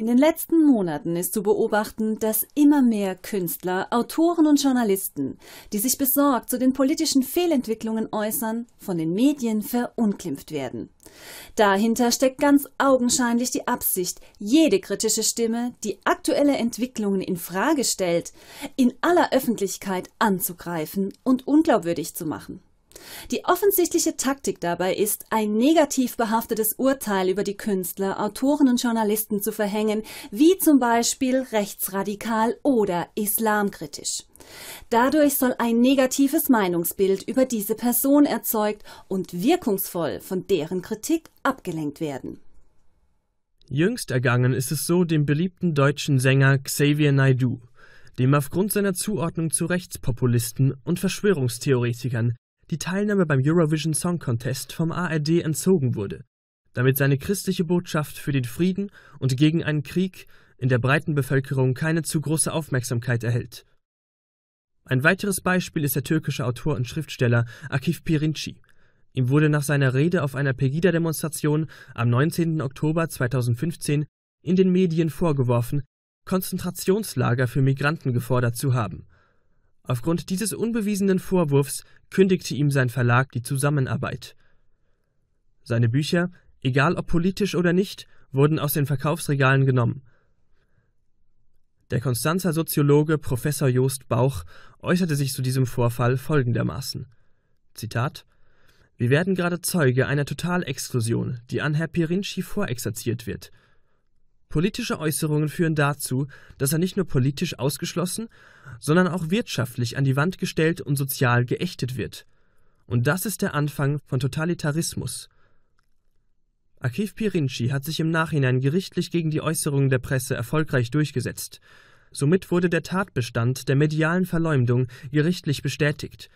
In den letzten Monaten ist zu beobachten, dass immer mehr Künstler, Autoren und Journalisten, die sich besorgt zu den politischen Fehlentwicklungen äußern, von den Medien verunglimpft werden. Dahinter steckt ganz augenscheinlich die Absicht, jede kritische Stimme, die aktuelle Entwicklungen in Frage stellt, in aller Öffentlichkeit anzugreifen und unglaubwürdig zu machen. Die offensichtliche Taktik dabei ist, ein negativ behaftetes Urteil über die Künstler, Autoren und Journalisten zu verhängen, wie zum Beispiel rechtsradikal oder islamkritisch. Dadurch soll ein negatives Meinungsbild über diese Person erzeugt und wirkungsvoll von deren Kritik abgelenkt werden. Jüngst ergangen ist es so dem beliebten deutschen Sänger Xavier Naidu, dem aufgrund seiner Zuordnung zu Rechtspopulisten und Verschwörungstheoretikern die Teilnahme beim Eurovision Song Contest vom ARD entzogen wurde, damit seine christliche Botschaft für den Frieden und gegen einen Krieg in der breiten Bevölkerung keine zu große Aufmerksamkeit erhält. Ein weiteres Beispiel ist der türkische Autor und Schriftsteller Akif Pirinci. Ihm wurde nach seiner Rede auf einer Pegida-Demonstration am 19. Oktober 2015 in den Medien vorgeworfen, Konzentrationslager für Migranten gefordert zu haben. Aufgrund dieses unbewiesenen Vorwurfs kündigte ihm sein Verlag die Zusammenarbeit. Seine Bücher, egal ob politisch oder nicht, wurden aus den Verkaufsregalen genommen. Der Konstanzer Soziologe Professor Jost Bauch äußerte sich zu diesem Vorfall folgendermaßen: Zitat: Wir werden gerade Zeuge einer Totalexklusion, die an Herr Pirinski vorexerziert wird. Politische Äußerungen führen dazu, dass er nicht nur politisch ausgeschlossen, sondern auch wirtschaftlich an die Wand gestellt und sozial geächtet wird. Und das ist der Anfang von Totalitarismus. Akif Pirinci hat sich im Nachhinein gerichtlich gegen die Äußerungen der Presse erfolgreich durchgesetzt. Somit wurde der Tatbestand der medialen Verleumdung gerichtlich bestätigt,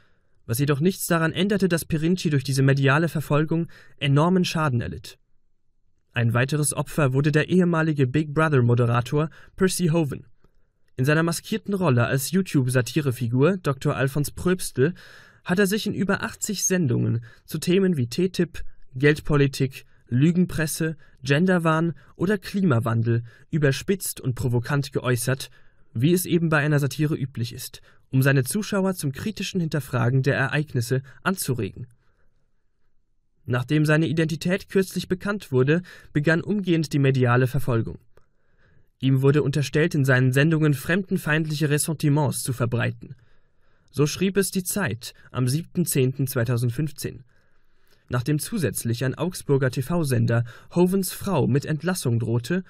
was jedoch nichts daran änderte, dass Pirinci durch diese mediale Verfolgung enormen Schaden erlitt. Ein weiteres Opfer wurde der ehemalige Big Brother-Moderator Percy Hoven. In seiner maskierten Rolle als YouTube-Satirefigur Dr. Alfons Pröbstl hat er sich in über 80 Sendungen zu Themen wie TTIP, Geldpolitik, Lügenpresse, Genderwahn oder Klimawandel überspitzt und provokant geäußert, wie es eben bei einer Satire üblich ist, um seine Zuschauer zum kritischen Hinterfragen der Ereignisse anzuregen. Nachdem seine Identität kürzlich bekannt wurde, begann umgehend die mediale Verfolgung. Ihm wurde unterstellt, in seinen Sendungen fremdenfeindliche Ressentiments zu verbreiten. So schrieb es die Zeit am 7.10.2015. Nachdem zusätzlich ein Augsburger TV-Sender Hovens Frau mit Entlassung drohte,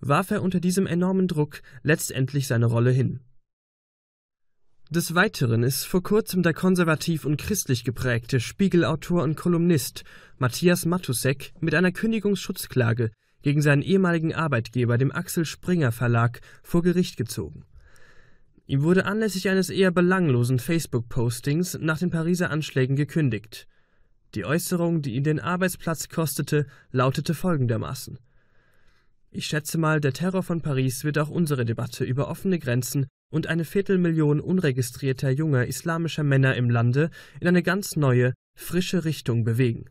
warf er unter diesem enormen Druck letztendlich seine Rolle hin des Weiteren ist vor kurzem der konservativ und christlich geprägte Spiegelautor und Kolumnist Matthias Matusek mit einer Kündigungsschutzklage gegen seinen ehemaligen Arbeitgeber, dem Axel Springer Verlag, vor Gericht gezogen. Ihm wurde anlässlich eines eher belanglosen Facebook-Postings nach den Pariser Anschlägen gekündigt. Die Äußerung, die ihn den Arbeitsplatz kostete, lautete folgendermaßen Ich schätze mal, der Terror von Paris wird auch unsere Debatte über offene Grenzen und eine Viertelmillion unregistrierter junger islamischer Männer im Lande in eine ganz neue, frische Richtung bewegen.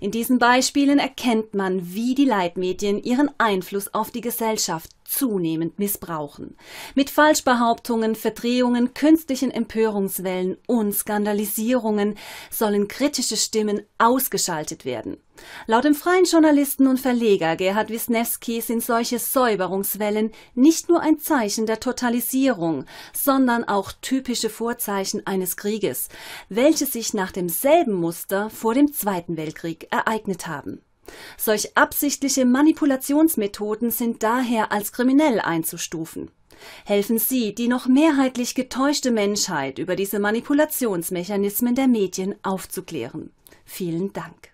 In diesen Beispielen erkennt man, wie die Leitmedien ihren Einfluss auf die Gesellschaft zunehmend missbrauchen. Mit Falschbehauptungen, Verdrehungen, künstlichen Empörungswellen und Skandalisierungen sollen kritische Stimmen ausgeschaltet werden. Laut dem freien Journalisten und Verleger Gerhard Wisniewski sind solche Säuberungswellen nicht nur ein Zeichen der Totalisierung, sondern auch typische Vorzeichen eines Krieges, welche sich nach demselben Muster vor dem Zweiten Weltkrieg ereignet haben. Solch absichtliche Manipulationsmethoden sind daher als kriminell einzustufen. Helfen Sie, die noch mehrheitlich getäuschte Menschheit über diese Manipulationsmechanismen der Medien aufzuklären. Vielen Dank.